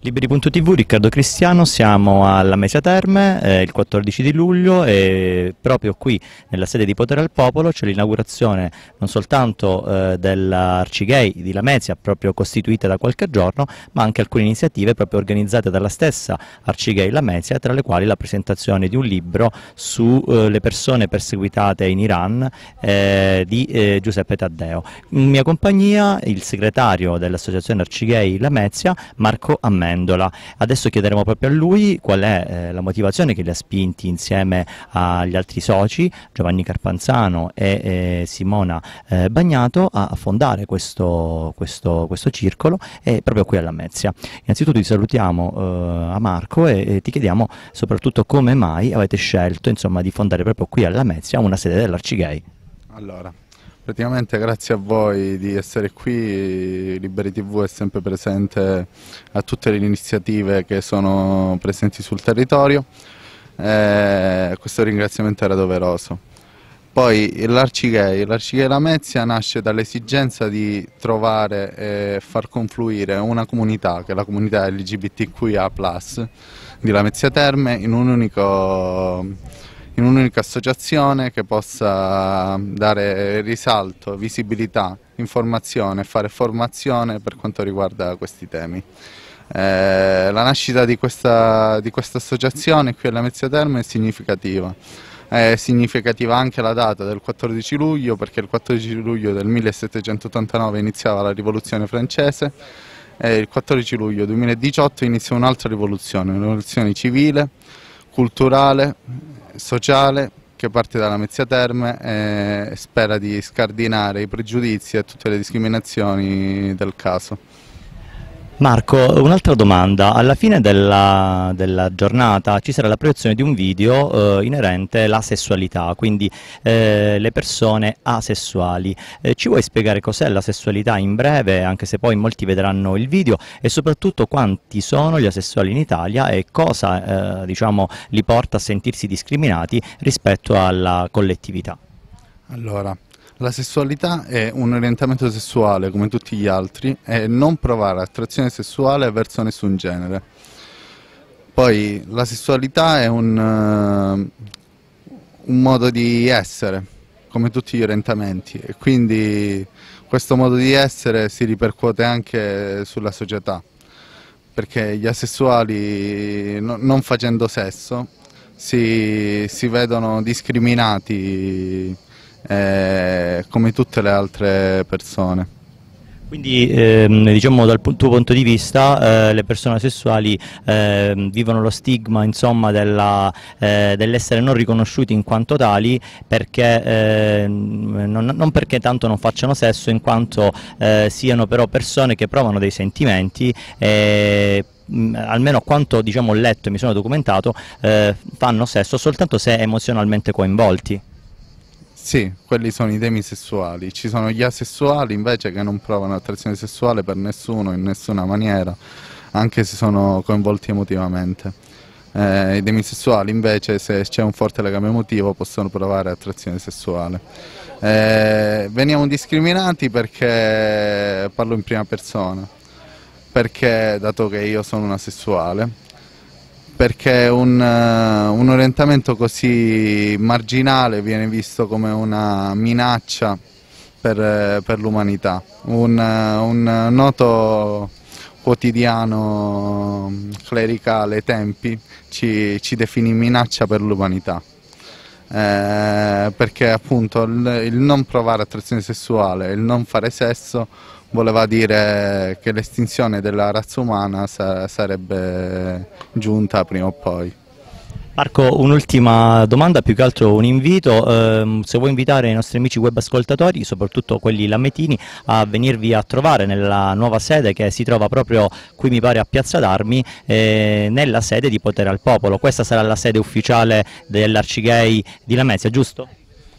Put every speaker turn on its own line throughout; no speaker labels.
Liberi.tv, Riccardo Cristiano, siamo alla Mesia Terme eh, il 14 di luglio e proprio qui nella sede di Potere al Popolo c'è l'inaugurazione non soltanto eh, dell'Arcigay di Lamezia, proprio costituita da qualche giorno, ma anche alcune iniziative proprio organizzate dalla stessa Arcigay Lamezia, tra le quali la presentazione di un libro sulle eh, persone perseguitate in Iran eh, di eh, Giuseppe Taddeo. In mia compagnia il segretario dell'associazione Arcigay Lamezia, Marco Ammè. Amendola. Adesso chiederemo proprio a lui qual è eh, la motivazione che li ha spinti insieme agli altri soci, Giovanni Carpanzano e eh, Simona eh, Bagnato, a fondare questo, questo, questo circolo e eh, proprio qui a Lamezia. Innanzitutto vi salutiamo eh, a Marco e, e, ti chiediamo soprattutto come mai avete scelto insomma, di fondare proprio qui a Lamezia una sede dell'Arcigay.
Allora, Praticamente grazie a voi di essere qui, Liberi TV è sempre presente a tutte le iniziative che sono presenti sul territorio, e eh, questo ringraziamento era doveroso. Poi l'Arcigay, l'Arcigay Lamezia nasce dall'esigenza di trovare e far confluire una comunità, che è la comunità LGBTQIA+, di Lamezia Terme, in un unico in un'unica associazione che possa dare risalto, visibilità, informazione e fare formazione per quanto riguarda questi temi. Eh, la nascita di questa, di questa associazione qui alla Mezzia Terme è significativa. È significativa anche la data del 14 luglio perché il 14 luglio del 1789 iniziava la rivoluzione francese e il 14 luglio 2018 inizia un'altra rivoluzione, una rivoluzione civile, culturale sociale che parte dalla Mezzia Terme e spera di scardinare i pregiudizi e tutte le discriminazioni del caso.
Marco, un'altra domanda. Alla fine della, della, giornata ci sarà la proiezione di un video eh, inerente alla sessualità, quindi eh, le persone asessuali. Eh, ci vuoi spiegare cos'è la sessualità in breve, anche se poi molti vedranno il video, e soprattutto quanti sono gli asessuali in Italia e cosa eh, diciamo, li porta a sentirsi discriminati rispetto alla collettività?
Allora, la sessualità è un orientamento sessuale come tutti gli altri e non provare attrazione sessuale verso nessun genere. Poi la sessualità è un, uh, un modo di essere, come tutti gli orientamenti, e quindi questo modo di essere si ripercuote anche sulla società, perché gli asessuali no, non facendo sesso si, si vedono discriminati eh, come tutte le altre persone. Quindi
ehm, diciamo dal tuo punto di vista eh, le persone sessuali eh, vivono lo stigma eh, dell'essere non riconosciuti in quanto tali perché, ehm, non, non, perché tanto non facciano sesso in quanto eh, siano però persone che provano dei sentimenti Mh, mm, almeno quanto diciamo, ho letto e mi sono documentato,
eh, fanno sesso soltanto se emozionalmente coinvolti. Sì, quelli sono i temi sessuali. Ci sono gli asessuali invece che non provano attrazione sessuale per nessuno in nessuna maniera, anche se sono coinvolti emotivamente. Eh, I demisessuali invece se c'è un forte legame emotivo possono provare attrazione sessuale. Eh, veniamo discriminati perché parlo in prima persona, perché dato che io sono un asessuale perché un, eh, un orientamento così marginale viene visto come una minaccia per, eh, per l'umanità. Un, eh, un, noto quotidiano clericale Tempi ci, ci definì minaccia per l'umanità eh, perché appunto il, il non provare attrazione sessuale, il non fare sesso voleva dire che l'estinzione della razza umana sa sarebbe giunta prima o poi. Marco,
un'ultima domanda, più che altro un invito,
eh, se vuoi invitare i nostri
amici web ascoltatori, soprattutto quelli lametini, a venirvi a trovare nella nuova sede che si trova proprio qui mi pare a Piazza d'Armi, eh, nella sede di Potere al Popolo. Questa
sarà la sede ufficiale dell'Arcigay di Lamezia, giusto?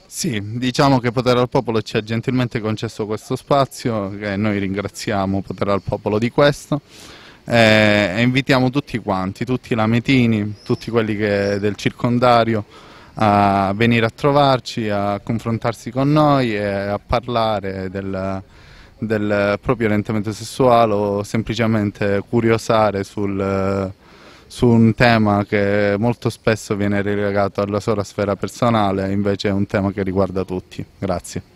Sì, diciamo che Potere al Popolo ci ha gentilmente concesso questo spazio, che noi ringraziamo Potere al Popolo di questo. Eh, e invitiamo tutti quanti, tutti i lametini, tutti quelli che, del circondario a venire a trovarci, a confrontarsi con noi e a parlare del, del proprio orientamento sessuale o semplicemente curiosare sul, su un tema che molto spesso viene relegato alla sola sfera personale, invece è un tema che riguarda tutti. Grazie.